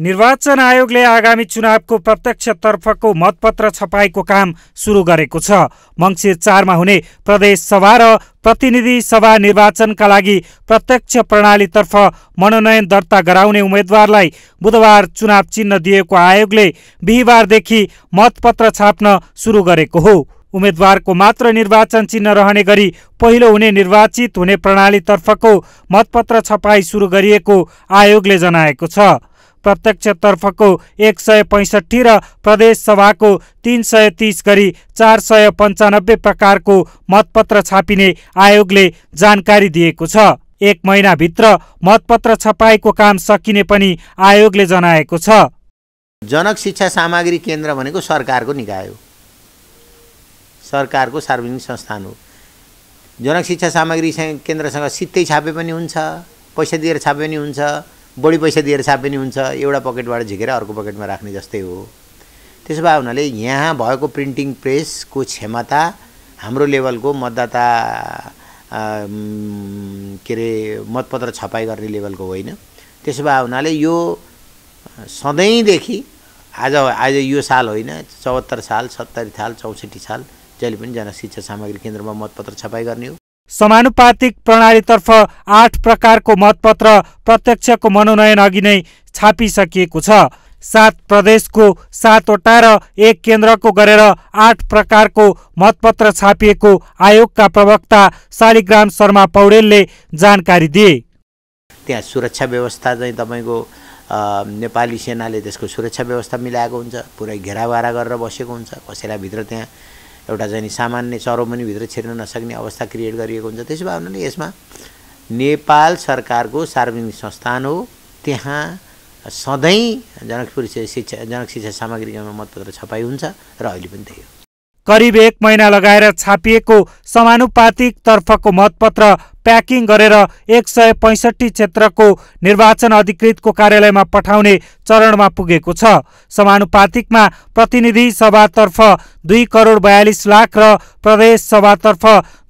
निर्वाचन आयोगले आगामी चुनावको प्रत्यक्ष तर्फको मतपत्र छपाईको काम सुरु गरेको छ मङ्सिर चारमा हुने प्रदेश सभा र प्रतिनिधि सभा निर्वाचनका लागि प्रत्यक्ष प्रणालीतर्फ मनोनयन दर्ता गराउने उम्मेद्वारलाई बुधबार चुनाव चिन्ह दिएको आयोगले बिहिबारदेखि मतपत्र छाप्न सुरु गरेको हो उम्मेद्वारको मात्र निर्वाचन चिन्ह रहने गरी पहिलो हुने निर्वाचित हुने प्रणालीतर्फको मतपत्र छपाई सुरु गरिएको आयोगले जनाएको छ प्रत्यक्षतर्फको एक सय पैँसठी र प्रदेशसभाको तिन सय तिस गरी चार सय पन्चानब्बे प्रकारको मतपत्र छापिने आयोगले जानकारी दिएको छ एक महिनाभित्र मतपत्र छपाईको काम सकिने पनि आयोगले जनाएको छ जनक शिक्षा सामग्री केन्द्र भनेको सरकारको निकाय हो सरकारको सार्वजनिक संस्थान हो जनक शिक्षा सामग्री केन्द्रसँग सित्तै छापे पनि हुन्छ पैसा दिएर छापे पनि हुन्छ बढी पैसा दिएर पनि हुन्छ एउटा पकेटबाट झिकेर अर्को पकेटमा राख्ने जस्तै हो त्यसो भए हुनाले यहाँ भएको प्रिन्टिङ प्रेसको क्षमता हाम्रो लेभलको मतदाता के अरे मतपत्र छपाई गर्ने लेभलको होइन त्यसो भए हुनाले यो सधैँदेखि आज आज यो साल होइन चौहत्तर साल सत्तरी साल चौसठी साल जहिले पनि जनशिक्षा सामग्री केन्द्रमा मतपत्र छपाई गर्ने हो समानुपातिक प्रणालीतर्फ आठ प्रकारको मतपत्र प्रत्यक्षको मनोनयन अघि नै छापिसकिएको छ सात प्रदेशको सातवटा र एक केन्द्रको गरेर आठ प्रकारको मतपत्र छापिएको आयोगका प्रवक्ता शालिग्राम शर्मा पौडेलले जानकारी दिए त्यहाँ सुरक्षा व्यवस्था चाहिँ तपाईँको नेपाली सेनाले त्यसको सुरक्षा व्यवस्था मिलाएको हुन्छ पुरै घेराबारा गरेर बसेको हुन्छ कसैलाई भित्र त्यहाँ एउटा चाहिँ सामान्य भित्र छिर्न नसक्ने अवस्था क्रिएट गरिएको हुन्छ त्यसो भए हुनाले यसमा नेपाल सरकारको सार्वजनिक संस्थान हो त्यहाँ सधैँ जनकपुर शिक्षा जनक शिक्षा सामग्रीमा मतपत्र छपाइ हुन्छ र अहिले पनि त्यही हो करिब एक महिना लगाएर छापिएको समानुपातिक तर्फको मतपत्र प्याकिङ गरेर एक सय पैँसठी क्षेत्रको निर्वाचन अधिकृतको कार्यालयमा पठाउने चरणमा पुगेको छ समानुपातिकमा प्रतिनिधि सभातर्फ दुई करोड बयालिस लाख र प्रदेश सभातर्फ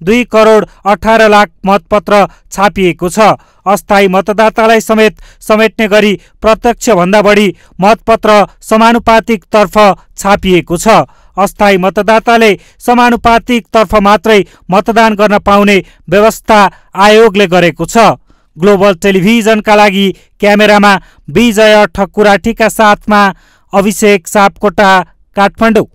दुई करोड अठार लाख मतपत्र छापिएको छ अस्थायी मतदातालाई समेत समेट्ने गरी प्रत्यक्षभन्दा बढी मतपत्र समानुपातिकतर्फ छापिएको छ अस्थायी मतदाताले समानुपातिकतर्फ मात्रै मतदान गर्न पाउने व्यवस्था आयोगले गरेको छ ग्लोबल टेलिभिजनका लागि क्यामेरामा विजय ठकुराठीका साथमा अभिषेक सापकोटा काठमाडौँ